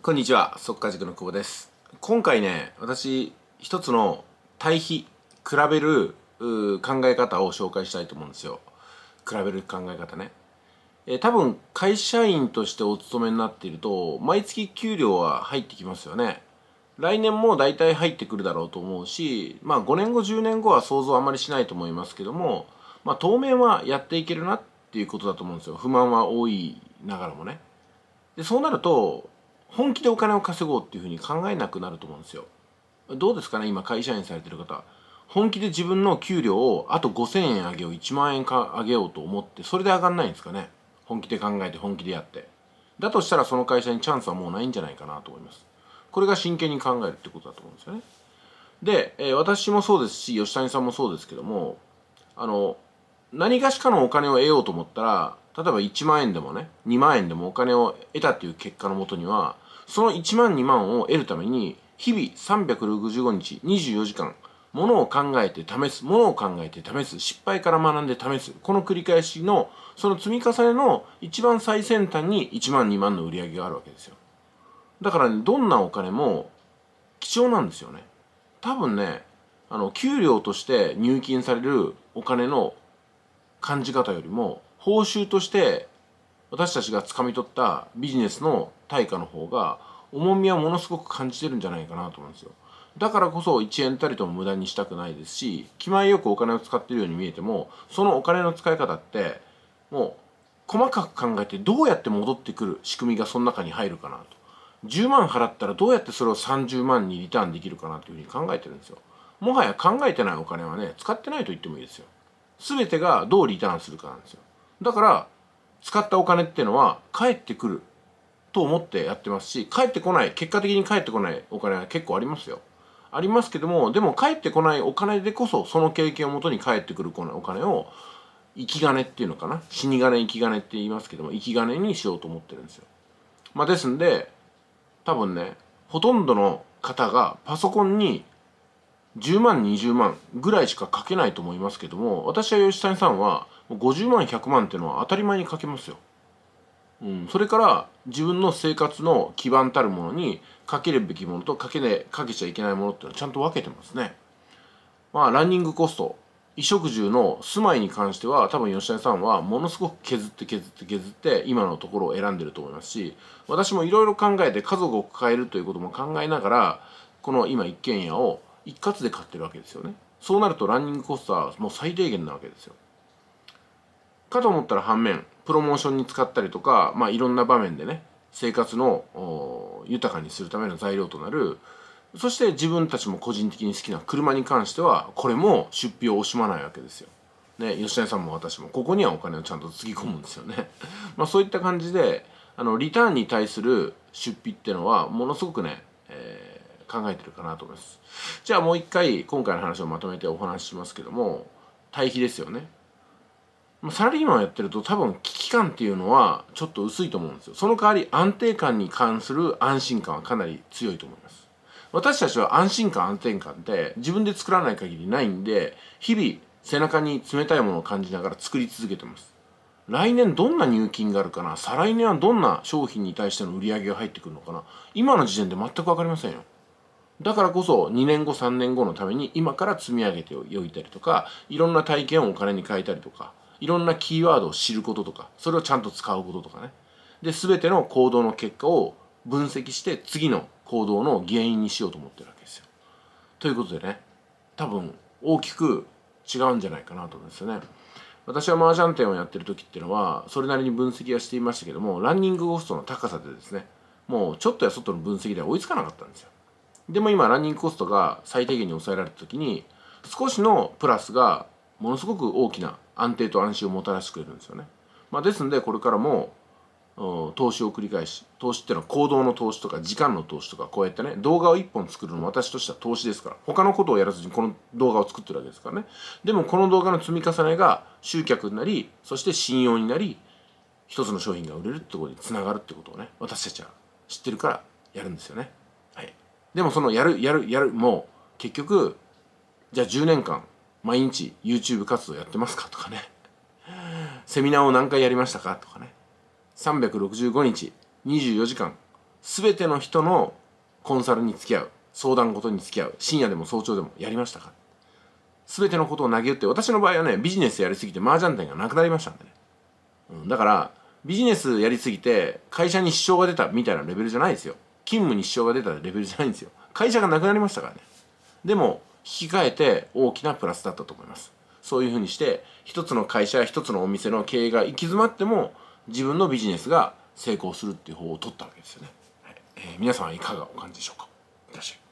こんにちは、速稼塾の久保です。今回ね、私、一つの対比、比べる考え方を紹介したいと思うんですよ。比べる考え方ね。えー、多分、会社員としてお勤めになっていると、毎月給料は入ってきますよね。来年も大体入ってくるだろうと思うし、まあ5年後、10年後は想像あまりしないと思いますけども、まあ当面はやっていけるなっていうことだと思うんですよ。不満は多いながらもね。で、そうなると、本気でお金を稼ごうっていうふうに考えなくなると思うんですよどうですかね今会社員されてる方本気で自分の給料をあと5000円上げよう1万円か上げようと思ってそれで上がんないんですかね本気で考えて本気でやってだとしたらその会社にチャンスはもうないんじゃないかなと思いますこれが真剣に考えるってことだと思うんですよねで、えー、私もそうですし吉谷さんもそうですけどもあの何かしかのお金を得ようと思ったら例えば1万円でもね2万円でもお金を得たっていう結果のもとにはその1万2万を得るために、日々365日24時間、ものを考えて試す、ものを考えて試す、失敗から学んで試す、この繰り返しの、その積み重ねの一番最先端に1万2万の売り上げがあるわけですよ。だから、ね、どんなお金も貴重なんですよね。多分ね、あの、給料として入金されるお金の感じ方よりも、報酬として私たちが掴み取ったビジネスの対価の方が重みはものすごく感じてるんじゃないかなと思うんですよだからこそ1円たりとも無駄にしたくないですし気前よくお金を使ってるように見えてもそのお金の使い方ってもう細かく考えてどうやって戻ってくる仕組みがその中に入るかなと10万払ったらどうやってそれを30万にリターンできるかなというふうに考えてるんですよもはや考えてないお金はね使ってないと言ってもいいですよ全てがどうリターンするかなんですよだから使ったお金っていうのは返ってくると思ってやってますし返ってこない結果的に帰ってこないお金は結構ありますよありますけどもでも帰ってこないお金でこそその経験をもとに帰ってくるお金を生き金っていうのかな死に金生き金って言いますけども生き金にしようと思ってるんですよまあですんで多分ねほとんどの方がパソコンに10万20万ぐらいしか書けないと思いますけども私は吉谷さんは50万100万っていうのは当たり前に書けますようん、それから自分の生活の基盤たるものにかけるべきものとかけ,、ね、かけちゃいけないものっていうのはちゃんと分けてますね。まあランニングコスト衣食住の住まいに関しては多分吉谷さんはものすごく削って削って削って今のところを選んでると思いますし私もいろいろ考えて家族を抱えるということも考えながらこの今一軒家を一括で買ってるわけですよね。そうなるとランニングコストはもう最低限なわけですよ。かと思ったら反面プロモーションに使ったりとか、まあ、いろんな場面でね生活の豊かにするための材料となるそして自分たちも個人的に好きな車に関してはこれも出費を惜しまないわけですよ。ね、吉谷さんも私もここにはお金をちゃんとつぎ込むんですよね。まあそういった感じであのリターンに対する出費っていうのはものすごくね、えー、考えてるかなと思います。じゃあもう一回今回の話をまとめてお話ししますけども対比ですよね。サラリーマンやってると多分危機感っていうのはちょっと薄いと思うんですよその代わり安定感に関する安心感はかなり強いと思います私たちは安心感安定感って自分で作らない限りないんで日々背中に冷たいものを感じながら作り続けてます来年どんな入金があるかな再来年はどんな商品に対しての売り上げが入ってくるのかな今の時点で全く分かりませんよだからこそ2年後3年後のために今から積み上げておいたりとかいろんな体験をお金に変えたりとかいろんなキーワードを知ることとかそれをちゃんと使うこととかねで全ての行動の結果を分析して次の行動の原因にしようと思ってるわけですよ。ということでね多分大きく違うんじゃないかなと思うんですよね。私は麻雀店をやってる時っていうのはそれなりに分析はしていましたけどもランニングコストの高さでですねもうちょっとや外の分析では追いつかなかったんですよでも今ランニングコストが最低限に抑えられた時に少しのプラスがものすごく大きな安定と安心をもたらしてくれるんですよね。まあ、ですんでこれからも投資を繰り返し投資っていうのは行動の投資とか時間の投資とかこうやってね動画を1本作るのも私としては投資ですから他のことをやらずにこの動画を作ってるわけですからねでもこの動画の積み重ねが集客になりそして信用になり一つの商品が売れるってことにつながるってことをね私たちは知ってるからやるんですよねはいでもそのやるやるやるもう結局じゃあ10年間毎日 YouTube 活動やってますかとかね。セミナーを何回やりましたかとかね。365日、24時間、すべての人のコンサルに付き合う、相談事に付き合う、深夜でも早朝でもやりましたかすべてのことを投げ打って、私の場合はね、ビジネスやりすぎて麻雀店がなくなりましたんでね。うん、だから、ビジネスやりすぎて、会社に支障が出たみたいなレベルじゃないですよ。勤務に支障が出たレベルじゃないんですよ。会社がなくなりましたからね。でも、引き換えて大きなプラスだったと思いますそういうふうにして一つの会社や一つのお店の経営が行き詰まっても自分のビジネスが成功するっていう方を取ったわけですよね、はい、えー、皆さんはいかがお感じでしょうかいらっしゃい